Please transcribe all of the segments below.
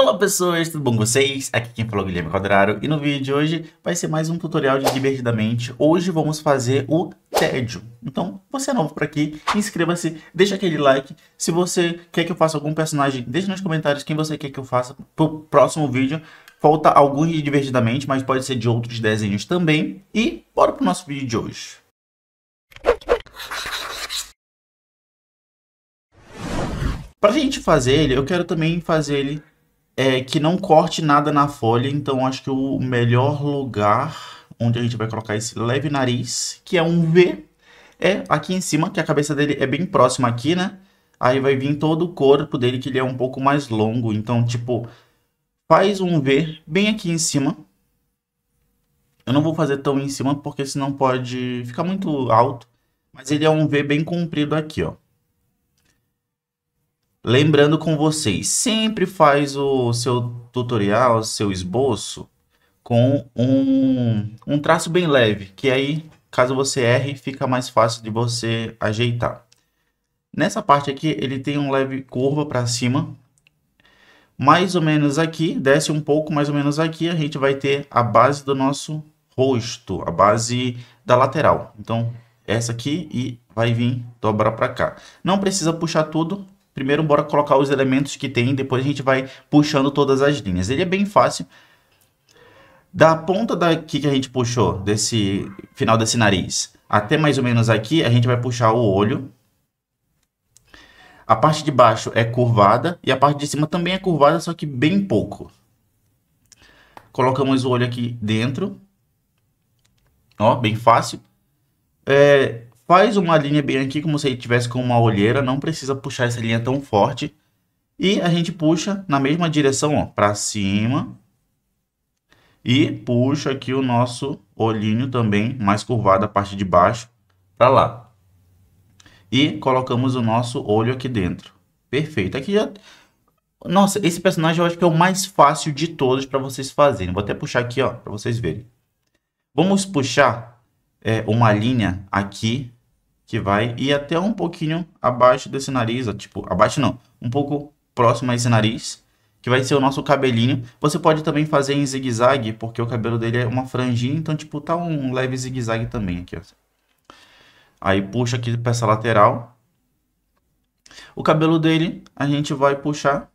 Olá pessoas, tudo bom com vocês? Aqui quem falou é o Guilherme Quadraro e no vídeo de hoje vai ser mais um tutorial de Divertidamente. Hoje vamos fazer o tédio. Então, você é novo por aqui, inscreva-se, deixa aquele like. Se você quer que eu faça algum personagem, deixa nos comentários quem você quer que eu faça pro próximo vídeo. Falta alguns de Divertidamente, mas pode ser de outros desenhos também. E bora pro nosso vídeo de hoje. Pra gente fazer ele, eu quero também fazer ele é que não corte nada na folha, então acho que o melhor lugar onde a gente vai colocar esse leve nariz, que é um V, é aqui em cima, que a cabeça dele é bem próxima aqui, né? Aí vai vir todo o corpo dele, que ele é um pouco mais longo. Então, tipo, faz um V bem aqui em cima. Eu não vou fazer tão em cima, porque senão pode ficar muito alto. Mas ele é um V bem comprido aqui, ó. Lembrando com vocês, sempre faz o seu tutorial, seu esboço com um, um traço bem leve, que aí, caso você erre, fica mais fácil de você ajeitar. Nessa parte aqui, ele tem um leve curva para cima, mais ou menos aqui, desce um pouco mais ou menos aqui, a gente vai ter a base do nosso rosto, a base da lateral. Então, essa aqui e vai vir dobrar para cá. Não precisa puxar tudo, Primeiro, bora colocar os elementos que tem, depois a gente vai puxando todas as linhas. Ele é bem fácil. Da ponta daqui que a gente puxou, desse final desse nariz, até mais ou menos aqui, a gente vai puxar o olho. A parte de baixo é curvada e a parte de cima também é curvada, só que bem pouco. Colocamos o olho aqui dentro. Ó, bem fácil. É, Faz uma linha bem aqui, como se ele tivesse com uma olheira, não precisa puxar essa linha tão forte. E a gente puxa na mesma direção, ó, para cima. E puxa aqui o nosso olhinho também, mais curvado a parte de baixo, para lá. E colocamos o nosso olho aqui dentro. Perfeito. Aqui já... Nossa, esse personagem eu acho que é o mais fácil de todos para vocês fazerem. Vou até puxar aqui, ó, para vocês verem. Vamos puxar é, uma linha aqui que vai ir até um pouquinho abaixo desse nariz, ó, tipo, abaixo não, um pouco próximo a esse nariz, que vai ser o nosso cabelinho. Você pode também fazer em zigue-zague, porque o cabelo dele é uma franjinha, então, tipo, tá um leve zigue-zague também aqui, ó. Aí puxa aqui para essa lateral. O cabelo dele a gente vai puxar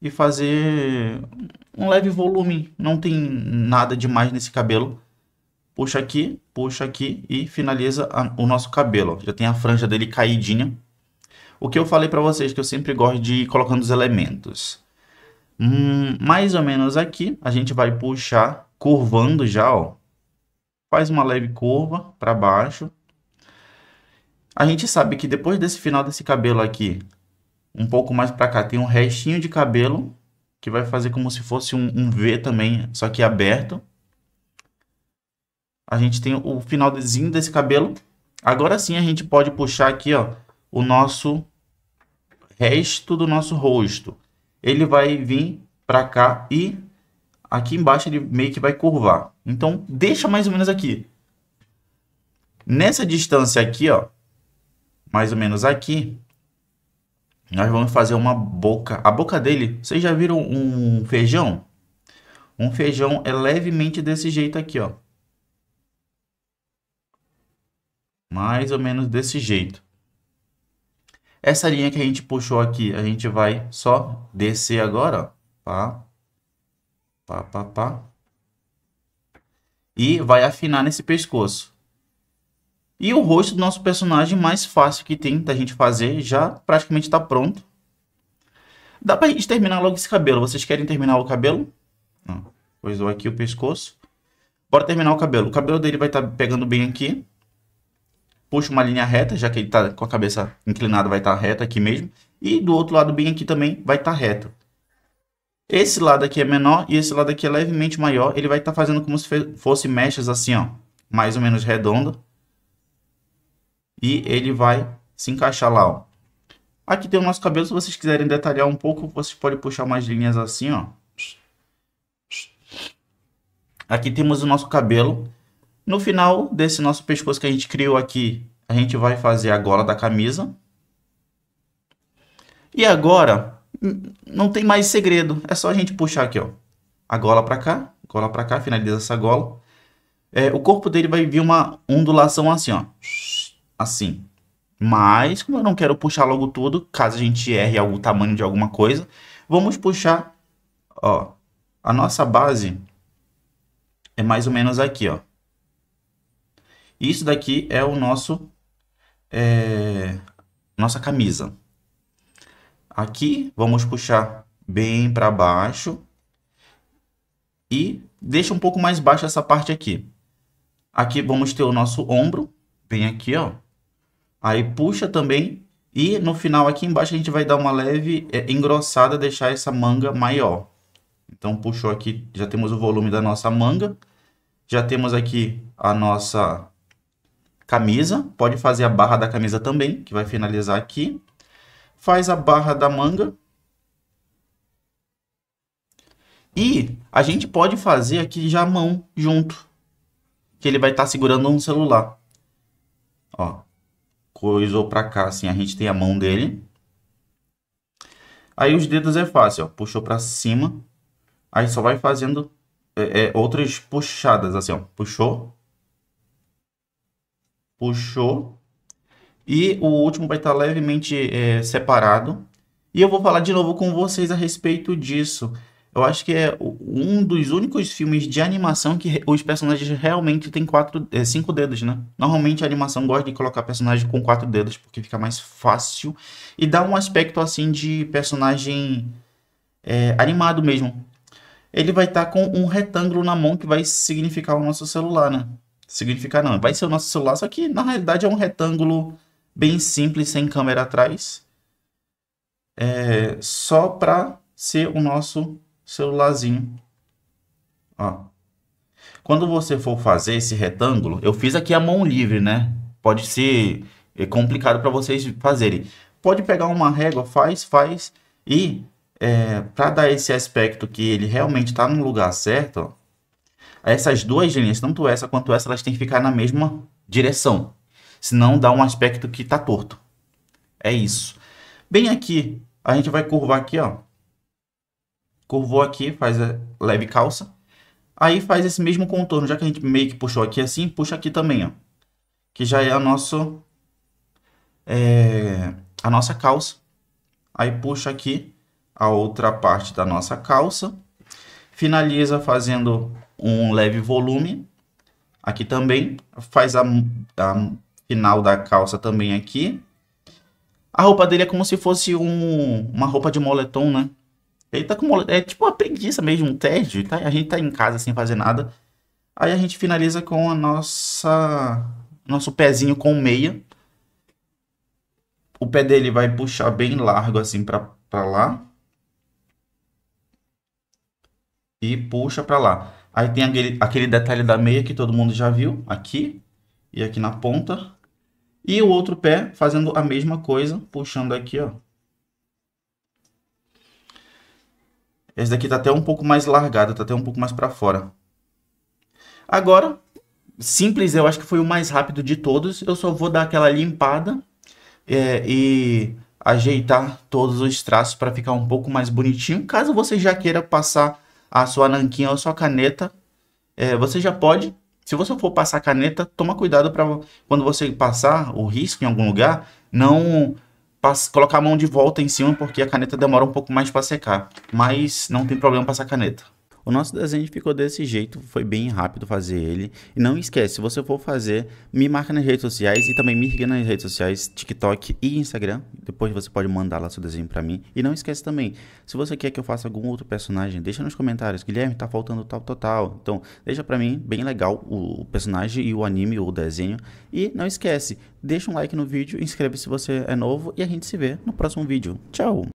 e fazer um leve volume. Não tem nada demais nesse cabelo puxa aqui, puxa aqui e finaliza a, o nosso cabelo. Já tem a franja dele caidinha. O que eu falei para vocês que eu sempre gosto de ir colocando os elementos. Hum, mais ou menos aqui, a gente vai puxar curvando já, ó. Faz uma leve curva para baixo. A gente sabe que depois desse final desse cabelo aqui, um pouco mais para cá, tem um restinho de cabelo que vai fazer como se fosse um, um V também, só que aberto a gente tem o finalzinho desse cabelo. Agora sim a gente pode puxar aqui, ó, o nosso resto do nosso rosto. Ele vai vir para cá e aqui embaixo ele meio que vai curvar. Então deixa mais ou menos aqui. Nessa distância aqui, ó, mais ou menos aqui, nós vamos fazer uma boca. A boca dele, vocês já viram um feijão? Um feijão é levemente desse jeito aqui, ó. Mais ou menos desse jeito. Essa linha que a gente puxou aqui, a gente vai só descer agora, ó. Pá, pá, pá, pá. E vai afinar nesse pescoço. E o rosto do nosso personagem mais fácil que tem da gente fazer, já praticamente está pronto. Dá a gente terminar logo esse cabelo. Vocês querem terminar o cabelo? Coisou aqui o pescoço. Bora terminar o cabelo. O cabelo dele vai estar tá pegando bem aqui puxa uma linha reta, já que ele está com a cabeça inclinada, vai estar tá reta aqui mesmo. E do outro lado bem aqui também vai estar tá reto. Esse lado aqui é menor e esse lado aqui é levemente maior. Ele vai estar tá fazendo como se fosse mechas assim, ó. Mais ou menos redonda. E ele vai se encaixar lá, ó. Aqui tem o nosso cabelo. Se vocês quiserem detalhar um pouco, vocês podem puxar umas linhas assim, ó. Aqui temos o nosso cabelo. No final desse nosso pescoço que a gente criou aqui, a gente vai fazer a gola da camisa. E agora, não tem mais segredo. É só a gente puxar aqui, ó. A gola para cá, gola para cá, finaliza essa gola. É, o corpo dele vai vir uma ondulação assim, ó. Assim. Mas, como eu não quero puxar logo tudo, caso a gente erre algum tamanho de alguma coisa, vamos puxar, ó. A nossa base é mais ou menos aqui, ó. Isso daqui é o nosso é, nossa camisa. Aqui vamos puxar bem para baixo e deixa um pouco mais baixo essa parte aqui. Aqui vamos ter o nosso ombro, bem aqui, ó. Aí puxa também e no final aqui embaixo a gente vai dar uma leve é, engrossada, deixar essa manga maior. Então puxou aqui, já temos o volume da nossa manga. Já temos aqui a nossa camisa, pode fazer a barra da camisa também, que vai finalizar aqui. Faz a barra da manga. E a gente pode fazer aqui já a mão junto, que ele vai estar tá segurando um celular. Ó, coisou para cá, assim, a gente tem a mão dele. Aí os dedos é fácil, ó, puxou para cima, aí só vai fazendo é, é, outras puxadas, assim, ó, puxou, puxou. E o último vai estar levemente é, separado. E eu vou falar de novo com vocês a respeito disso. Eu acho que é um dos únicos filmes de animação que os personagens realmente têm quatro, é, cinco dedos, né? Normalmente a animação gosta de colocar personagem com quatro dedos porque fica mais fácil e dá um aspecto assim de personagem é, animado mesmo. Ele vai estar tá com um retângulo na mão que vai significar o nosso celular, né? significar não. Vai ser o nosso celular, só que na realidade é um retângulo bem simples, sem câmera atrás. É, só para ser o nosso celularzinho. Ó. Quando você for fazer esse retângulo, eu fiz aqui a mão livre, né? Pode ser é, complicado para vocês fazerem. Pode pegar uma régua, faz, faz. E é, para dar esse aspecto que ele realmente está no lugar certo, ó, essas duas linhas, tanto essa quanto essa, elas têm que ficar na mesma direção. Senão dá um aspecto que está torto. É isso. Bem aqui, a gente vai curvar aqui, ó. Curvou aqui, faz a leve calça. Aí faz esse mesmo contorno, já que a gente meio que puxou aqui assim, puxa aqui também, ó. Que já é a nossa É, a nossa calça. Aí puxa aqui a outra parte da nossa calça. Finaliza fazendo um leve volume aqui também, faz a, a final da calça também aqui. A roupa dele é como se fosse um, uma roupa de moletom, né? Ele tá com moletom, é tipo uma preguiça mesmo, um tédio, tá? A gente tá em casa sem fazer nada. Aí a gente finaliza com a nossa nosso pezinho com meia. O pé dele vai puxar bem largo assim para lá. E puxa para lá. Aí tem aquele, aquele detalhe da meia que todo mundo já viu, aqui e aqui na ponta. E o outro pé fazendo a mesma coisa, puxando aqui, ó. Esse daqui tá até um pouco mais largado, tá até um pouco mais para fora. Agora, simples eu acho que foi o mais rápido de todos. Eu só vou dar aquela limpada é, e ajeitar todos os traços para ficar um pouco mais bonitinho. Caso você já queira passar a sua nanquinha ou a sua caneta, é, você já pode, se você for passar caneta, toma cuidado para quando você passar o risco em algum lugar, não passa, colocar a mão de volta em cima, porque a caneta demora um pouco mais para secar. Mas não tem problema passar caneta. O nosso desenho ficou desse jeito, foi bem rápido fazer ele. E não esquece, se você for fazer, me marca nas redes sociais e também me siga nas redes sociais, TikTok e Instagram. Depois você pode mandar lá seu desenho para mim. E não esquece também, se você quer que eu faça algum outro personagem, deixa nos comentários, Guilherme, tá faltando tal, tal, tal. Então, deixa para mim bem legal o personagem e o anime ou o desenho. E não esquece, deixa um like no vídeo, inscreve se você é novo e a gente se vê no próximo vídeo. Tchau!